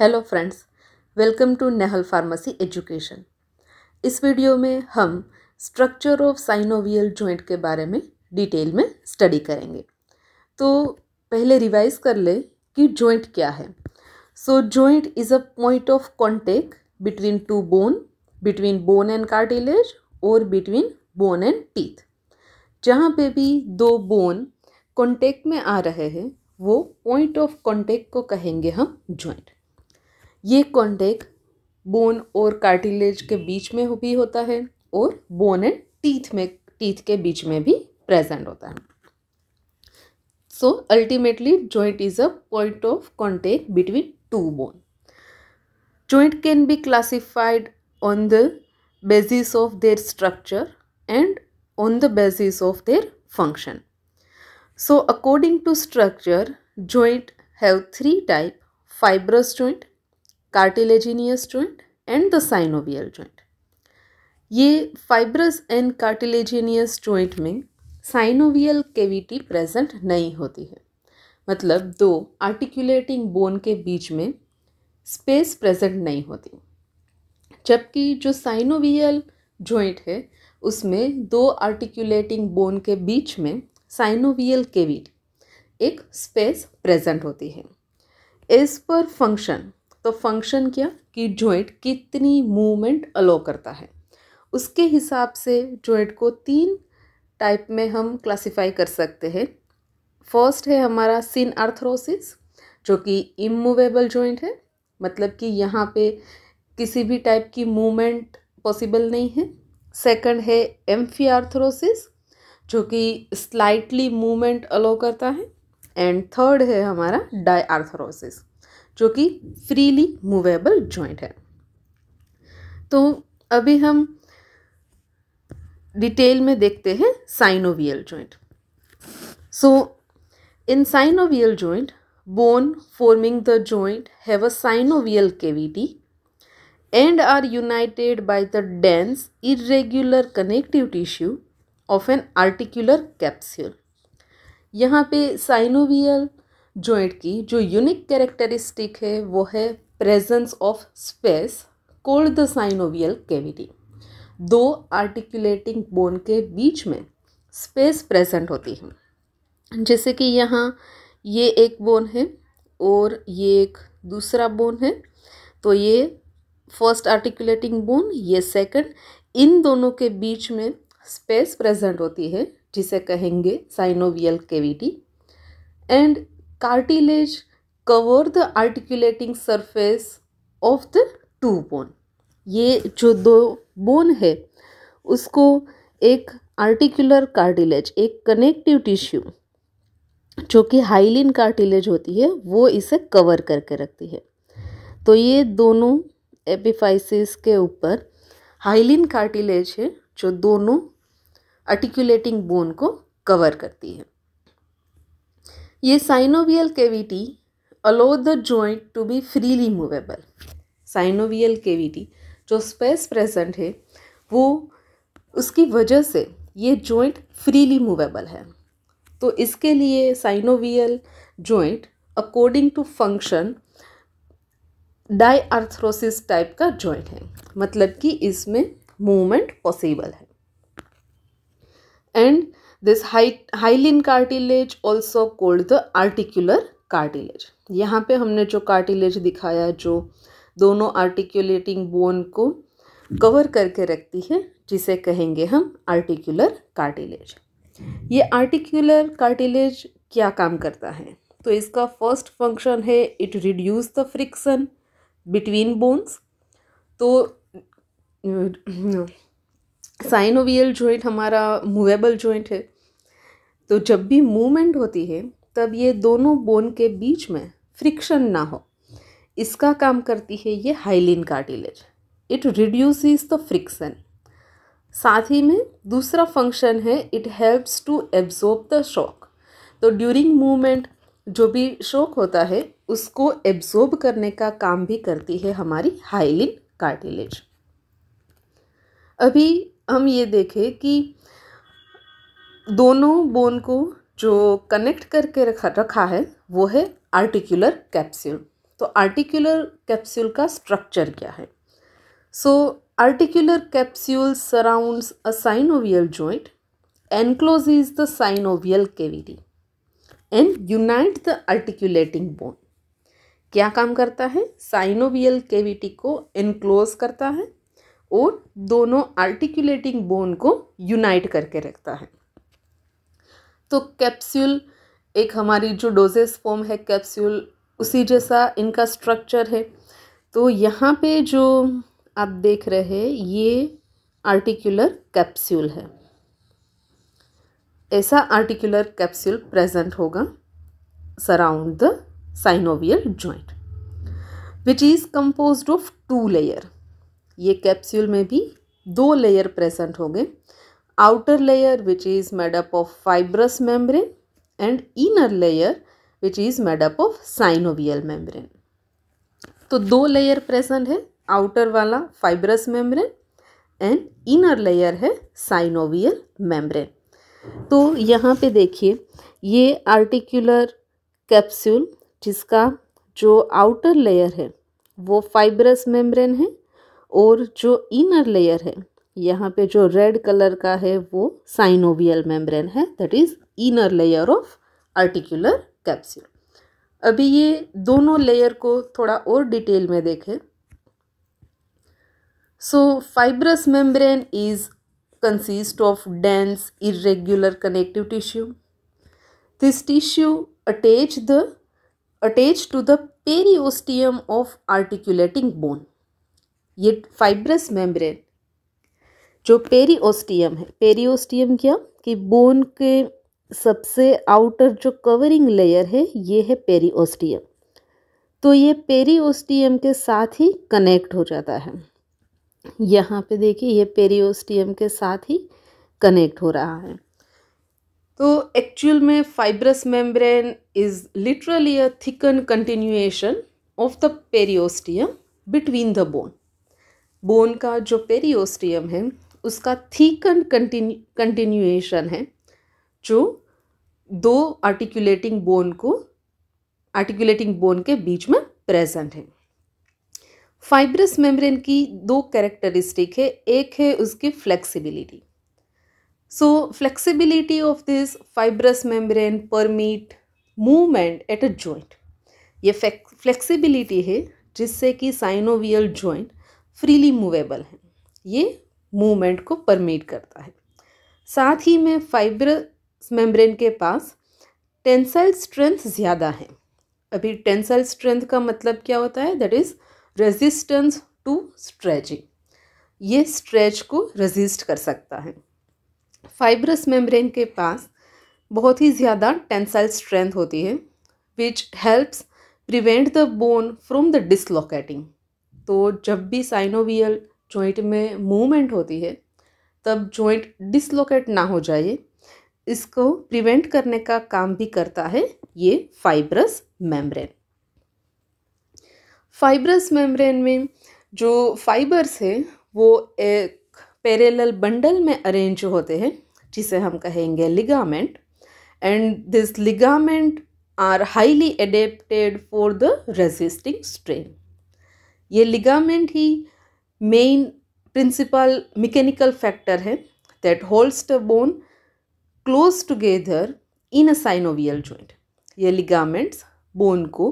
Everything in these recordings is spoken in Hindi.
Hello friends welcome to Nehal pharmacy education इस वीडियो में हम स्ट्रक्चर ऑफ साइनोवियल जॉइंट के बारे में डिटेल में स्टडी करेंगे तो पहले रिवाइज कर ले कि जॉइंट क्या है so joint is a point of contact between two bone between bone and cartilage और बिटवीन बोन एंड टीथ जहाँ पे भी दो बोन कॉन्टेक्ट में आ रहे हैं वो पॉइंट ऑफ कॉन्टेक्ट को कहेंगे हम जॉइंट ये कॉन्टेक्ट बोन और कार्टिलेज के बीच में भी होता है और बोन एंड टीथ में टीथ के बीच में भी प्रेजेंट होता है so ultimately joint is a point of contact between two bone joint can be classified on the basis of their structure and on the basis of their function so according to structure joint have three type fibrous joint cartilaginous joint and the synovial joint ये फाइब्रस एंड कार्टिलेजिनियस जॉइंट में साइनोवियल केविटी प्रेजेंट नहीं होती है मतलब दो आर्टिकुलेटिंग बोन के बीच में स्पेस प्रेजेंट नहीं होती जबकि जो साइनोवियल जॉइंट है उसमें दो आर्टिकुलेटिंग बोन के बीच में साइनोवियल केविटी एक स्पेस प्रेजेंट होती है एज पर फंक्शन तो फंक्शन क्या कि जॉइंट कितनी मूवमेंट अलो करता है उसके हिसाब से जॉइंट को तीन टाइप में हम क्लासिफाई कर सकते हैं फर्स्ट है हमारा सिन आर्थरोसिस जो कि इमूवेबल जॉइंट है मतलब कि यहाँ पे किसी भी टाइप की मूवमेंट पॉसिबल नहीं है सेकंड है एम्फी आर्थरोसिस जो कि स्लाइटली मूवमेंट अलो करता है एंड थर्ड है हमारा डाई आर्थरोसिस जो कि फ्रीली मूवेबल जॉइंट है तो अभी हम डिटेल में देखते हैं synovial joint so in synovial joint bone forming the joint have a synovial cavity and are united by the dense irregular connective tissue of an articular capsule यहाँ पे साइनोवियल जॉइंट की जो यूनिक कैरेक्टरिस्टिक है वो है presence of space called the synovial cavity दो आर्टिकुलेटिंग बोन के बीच में स्पेस प्रेजेंट होती है जैसे कि यहाँ ये एक बोन है और ये एक दूसरा बोन है तो ये फर्स्ट आर्टिकुलेटिंग बोन ये सेकंड इन दोनों के बीच में स्पेस प्रेजेंट होती है जिसे कहेंगे synovial cavity and cartilage cover the articulating surface of the two bone ये जो दो बोन है उसको एक आर्टिकुलर कार्टिलेज एक कनेक्टिव टिश्यू जो कि हाइलिन कार्टिलेज होती है वो इसे कवर करके रखती है तो ये दोनों एपिफाइसिस के ऊपर हाइलिन कार्टिलेज है जो दोनों आर्टिकुलेटिंग बोन को कवर करती है ये synovial cavity allow the joint to be freely movable synovial cavity जो स्पेस प्रेजेंट है वो उसकी वजह से ये जॉइंट फ्रीली मूवेबल है तो इसके लिए synovial joint according to function diarthrosis type का जॉइंट है मतलब कि इसमें मूवमेंट पॉसिबल है एंड दिस हाई hyaline cartilage also called the articular cartilage यहाँ पे हमने जो कार्टिलेज दिखाया जो दोनों आर्टिक्युलेटिंग बोन को कवर करके रखती है जिसे कहेंगे हम आर्टिकुलर कार्टिलेज ये आर्टिक्युलर कार्टिलेज क्या काम करता है तो इसका फर्स्ट फंक्शन है it reduce the friction between bones तो साइनोवियल जॉइंट हमारा मूवेबल जॉइंट है तो जब भी मूवमेंट होती है तब ये दोनों बोन के बीच में फ्रिक्शन ना हो इसका काम करती है ये hyaline cartilage it reduce the friction साथ ही में दूसरा फंक्शन है it helps to absorb the shock तो ड्यूरिंग मूवमेंट जो भी शॉक होता है उसको एब्जॉर्ब करने का काम भी करती है हमारी हाइलिन कार्टिलेज अभी हम ये देखें कि दोनों बोन को जो कनेक्ट करके रखा रखा है वो है आर्टिकुलर कैप्सूल तो आर्टिकुलर कैप्सूल का स्ट्रक्चर क्या है so articular capsule surrounds a synovial joint is the synovial cavity and unite the articulating bone क्या काम करता है साइनोवियल केविटी को एनक्लोज करता है और दोनों आर्टिकुलेटिंग बोन को यूनाइट करके रखता है तो कैप्सूल एक हमारी जो डोजेस फॉर्म है कैप्सूल उसी जैसा इनका स्ट्रक्चर है तो यहाँ पे जो आप देख रहे हैं ये आर्टिकुलर कैप्सूल है ऐसा आर्टिकुलर कैप्सूल प्रेजेंट होगा surround the synovial joint which is composed of two layer ये कैप्सूल में भी दो लेयर प्रेजेंट होंगे outer layer which is made up of fibrous membrane and inner layer which is made up of synovial membrane तो दो लेयर प्रेजेंट है आउटर वाला fibrous membrane and inner layer है साइनोवियल मेम्ब्रेन तो यहाँ पे देखिए ये आर्टिकुलर कैप्सूल जिसका जो आउटर लेयर है वो फाइब्रस मेम्ब्रेन है और जो इनर लेयर है यहाँ पे जो रेड कलर का है वो साइनोवियल मेम्ब्रेन है that is inner layer of articular capsule अभी ये दोनों लेयर को थोड़ा और डिटेल में देखें so fibrous membrane is consist of dense irregular connective tissue this tissue attach the attach to the periosteum of articulating bone ये फाइब्रस मेम्ब्रेन जो पेरीओस्टियम है पेरीओस्टियम क्या कि बोन के सबसे आउटर जो कवरिंग लेयर है ये है पेरीओस्टियम तो ये पेरीओस्टियम के साथ ही कनेक्ट हो जाता है यहाँ पे देखिए ये पेरीओस्टियम के साथ ही कनेक्ट हो रहा है तो एक्चुअल में fibrous membrane is literally a thicken continuation of the periosteum between the bone bone का जो पेरीओस्टियम है उसका थीकन कंटिन्यू कंटिन्यूएशन है जो दो आर्टिकुलेटिंग बोन को आर्टिकुलेटिंग बोन के बीच में प्रेजेंट है फाइब्रस मेम्ब्रेन की दो कैरेक्टरिस्टिक है एक है उसकी flexibility so flexibility of this fibrous membrane permit movement at a joint ये फ्लेक्सिबिलिटी है जिससे कि साइनोवियल जॉइंट फ्रीली मूवेबल है ये मूवमेंट को परमिट करता है साथ ही में फाइब्रस मेम्ब्रेन के पास टेंसाइल स्ट्रेंथ ज़्यादा है अभी टेंसाइल स्ट्रेंथ का मतलब क्या होता है that is resistance to stretching ये स्ट्रेच को रेजिस्ट कर सकता है फाइब्रस मेम्ब्रेन के पास बहुत ही ज़्यादा टेंसाइल स्ट्रेंथ होती है which helps prevent the bone from the dislocating तो जब भी साइनोवियल जॉइंट में मूवमेंट होती है तब जॉइंट डिसलोकेट ना हो जाए इसको प्रिवेंट करने का काम भी करता है ये फाइब्रस मेम्ब्रेन फाइब्रस मेम्ब्रेन में जो फाइबर्स हैं वो एक पैरेलल बंडल में अरेंज होते हैं जिसे हम कहेंगे ligament and this ligament are highly adapted for the resisting strain ये लिगामेंट ही मेन प्रिंसिपल मिकेनिकल फैक्टर है that holds the bone close together in a synovial joint ये लिगामेंट्स बोन को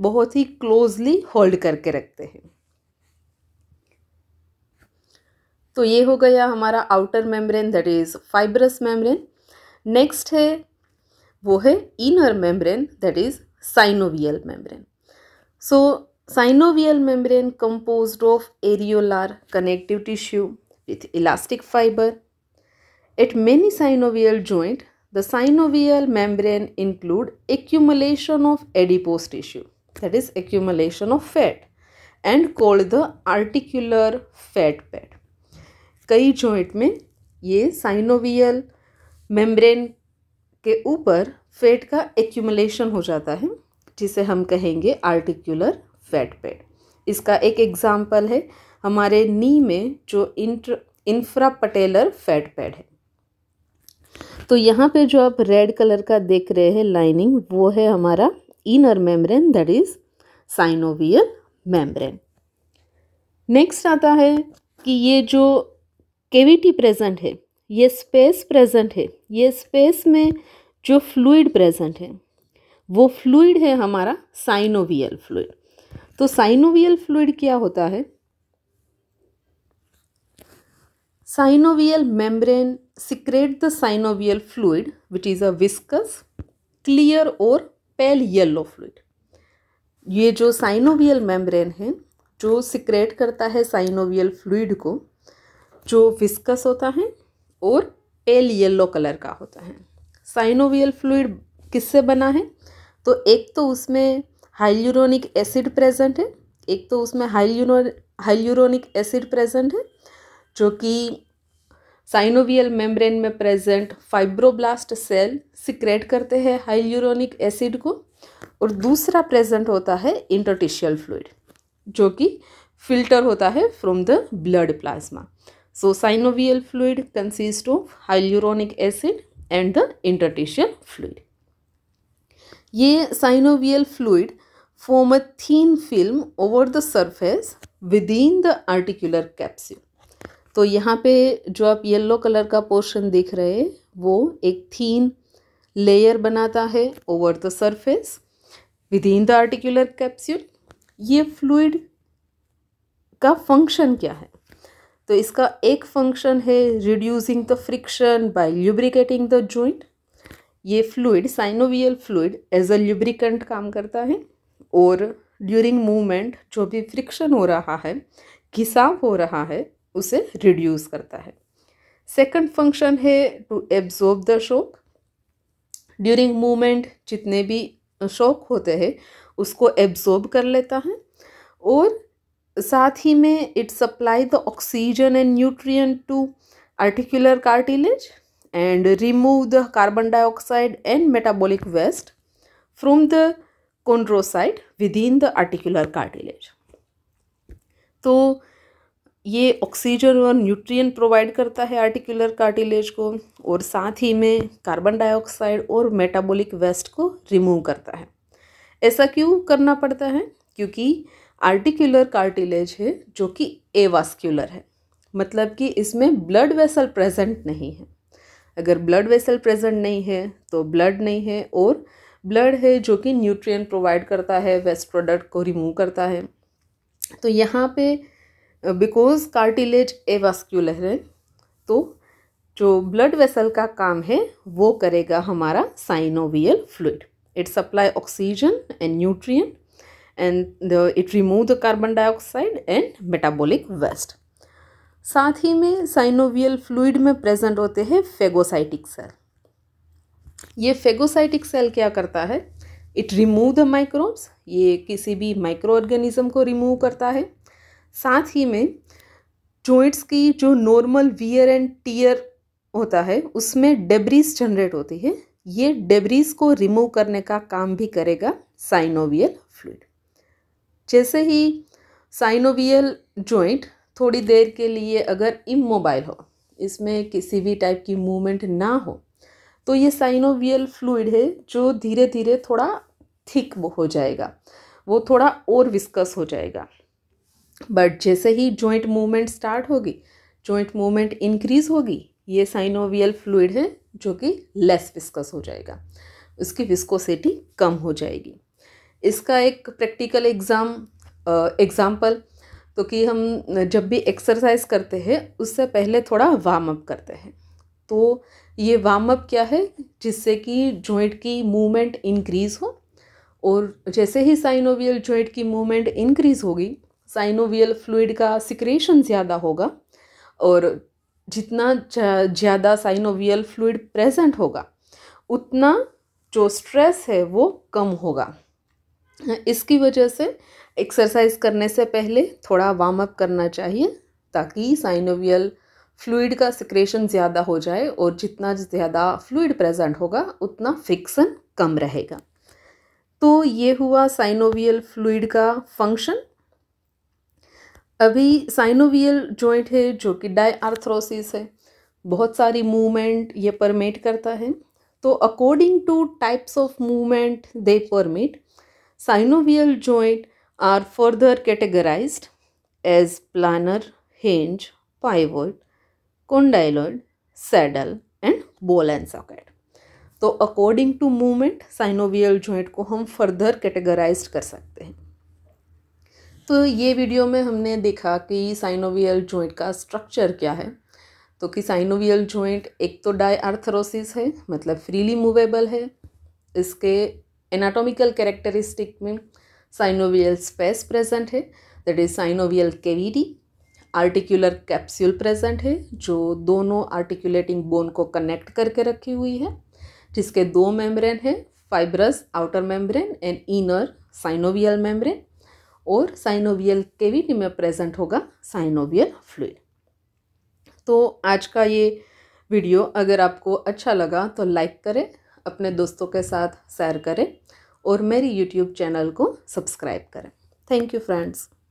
बहुत ही क्लोजली होल्ड करके रखते हैं तो ये हो गया हमारा outer membrane that is fibrous membrane next है वो है inner membrane that is synovial membrane so synovial membrane composed of areolar connective tissue with elastic fiber. At many synovial joint, the synovial membrane include accumulation of adipose tissue, that is accumulation of fat and called the articular fat pad. कई जॉइंट में ये साइनोवियल मेम्ब्रेन के ऊपर फेट का एक्यूमुलेशन हो जाता है जिसे हम कहेंगे आर्टिकुलर फैट पैड इसका एक एग्ज़ाम्पल है हमारे नी में जो इंट्र इंफ्रा पटेलर फैट पैड है तो यहाँ पे जो आप रेड कलर का देख रहे हैं लाइनिंग वो है हमारा inner membrane that is synovial membrane next आता है कि ये जो केविटी प्रेजेंट है ये स्पेस प्रेजेंट है ये स्पेस में जो फ्लूइड प्रेजेंट है वो फ्लूइड है हमारा साइनोवियल फ्लूइड तो साइनोवियल फ्लूड क्या होता है synovial membrane secrete the synovial fluid which is a viscous clear और पेल येलो फ्लूड ये जो साइनोवियल मेम्ब्रेन है जो सिक्रेट करता है साइनोवियल फ्लूड को जो विस्कस होता है और पेल येलो कलर का होता है साइनोवियल फ्लूड किससे बना है तो एक तो उसमें हाइल्यूरोनिक एसिड प्रेजेंट है एक तो उसमें हाइल्यूरो हाइल्यूरोनिक एसिड प्रेजेंट है जो कि साइनोवियल मेम्ब्रेन में प्रेजेंट फाइब्रोब्लास्ट सेल सिक्रेट करते हैं हाइल्यूरोनिक एसिड को और दूसरा प्रेजेंट होता है इंटरटिशियल फ्लूड जो कि फिल्टर होता है from the blood plasma so synovial fluid consist of hyaluronic acid and the interstitial fluid ये synovial fluid form a thin film over the surface within the articular capsule. तो यहाँ पे जो आप येल्लो कलर का पोर्शन देख रहे हैं वो एक थीन लेयर बनाता है over the surface within the articular capsule ये फ्लूड का फंक्शन क्या है तो इसका एक फंक्शन है reducing the friction by lubricating the joint ये fluid synovial fluid as a lubricant काम करता है और ड्यूरिंग मूवमेंट जो भी फ्रिक्शन हो रहा है घिसाव हो रहा है उसे रिड्यूस करता है सेकंड फंक्शन है to absorb the shock during movement जितने भी शॉक होते हैं उसको एब्जॉर्ब कर लेता है और साथ ही में it supply the oxygen and nutrient to articular cartilage and remove the carbon dioxide and metabolic waste from the within the articular cartilage तो ये ऑक्सीजन और न्यूट्रिय प्रोवाइड करता है आर्टिकुलर कार्टिलेज को और साथ ही में कार्बन डाइऑक्साइड और मेटाबोलिक वेस्ट को रिमूव करता है ऐसा क्यों करना पड़ता है क्योंकि आर्टिकुलर कार्टिलेज है जो कि एवास्क्यूलर है मतलब कि इसमें ब्लड वेसल प्रेजेंट नहीं है अगर ब्लड वेसल प्रेजेंट नहीं है तो ब्लड नहीं है और ब्लड है जो कि न्यूट्रिएंट प्रोवाइड करता है वेस्ट प्रोडक्ट को रिमूव करता है तो यहाँ पे बिकॉज कार्टिलेज एवास्क्यूलर है तो जो ब्लड वेसल का काम है वो करेगा हमारा synovial fluid it supply oxygen and nutrient and it remove the carbon dioxide and metabolic waste साथ ही में साइनोवियल फ्लूड में प्रेजेंट होते हैं फेगोसाइटिक सेल ये फेगोसाइटिक सेल क्या करता है इट रिमूव द माइक्रोब्स ये किसी भी माइक्रो ऑर्गेनिज्म को रिमूव करता है साथ ही में जॉइंट्स की जो नॉर्मल वियर एंड टीयर होता है उसमें डेब्रीज जनरेट होती है ये डेब्रीज को रिमूव करने का काम भी करेगा साइनोवियल फ्लूड जैसे ही साइनोवियल जॉइंट थोड़ी देर के लिए अगर इमोबाइल हो इसमें किसी भी टाइप की मूवमेंट ना हो तो ये साइनोवियल फ्लूड है जो धीरे धीरे थोड़ा थिक वो हो जाएगा वो थोड़ा और विस्कस हो जाएगा बट जैसे ही जॉइंट मूवमेंट स्टार्ट होगी जॉइंट मूवमेंट इंक्रीज होगी ये साइनोवियल फ्लूड है जो कि लेस विस्कस हो जाएगा उसकी विस्कोसिटी कम हो जाएगी इसका एक प्रैक्टिकल एग्ज़ाम एग्ज़ाम्पल तो कि हम जब भी एक्सरसाइज करते हैं उससे पहले थोड़ा वार्म अप करते हैं तो ये वार्म अप क्या है जिससे कि जॉइंट की मूवमेंट इंक्रीज़ हो और जैसे ही साइनोवियल जॉइंट की मूवमेंट इंक्रीज़ होगी साइनोवियल फ्लूड का सिक्रेशन ज़्यादा होगा और जितना ज़्यादा साइनोवियल फ्लूड प्रेजेंट होगा उतना जो स्ट्रेस है वो कम होगा इसकी वजह से एक्सरसाइज करने से पहले थोड़ा वार्म अप करना चाहिए ताकि साइनोवियल फ्लूड का सिक्रेशन ज़्यादा हो जाए और जितना ज़्यादा फ्लूड प्रेजेंट होगा उतना फ्रिक्सन कम रहेगा तो ये हुआ साइनोवियल फ्लूड का फंक्शन अभी साइनोवियल जॉइंट है जो कि डायआर्थ्रोसिस है बहुत सारी मूवमेंट ये परमिट करता है तो according to types of movement they permit synovial joint are further categorised as planar hinge pivot condyloid, saddle and ball and socket तो according to movement synovial joint को हम फर्दर कैटेगराइज कर सकते हैं तो ये वीडियो में हमने देखा कि साइनोवियल जॉइंट का स्ट्रक्चर क्या है तो कि साइनोवियल जॉइंट एक तो डायआर्थरोसिस है मतलब फ्रीली मूवेबल है इसके एनाटोमिकल कैरेक्टरिस्टिक में साइनोवियल स्पेस प्रेजेंट है that is synovial cavity articular capsule present है जो दोनों आर्टिकुलेटिंग बोन को कनेक्ट करके रखी हुई है जिसके दो मेम्ब्रेन है fibrous outer membrane and inner synovial membrane और साइनोवियल केविटी में प्रेजेंट होगा साइनोवियल फ्लूड तो आज का ये वीडियो अगर आपको अच्छा लगा तो लाइक करें अपने दोस्तों के साथ शेयर करें और मेरी यूट्यूब चैनल को सब्सक्राइब करें थैंक यू फ्रेंड्स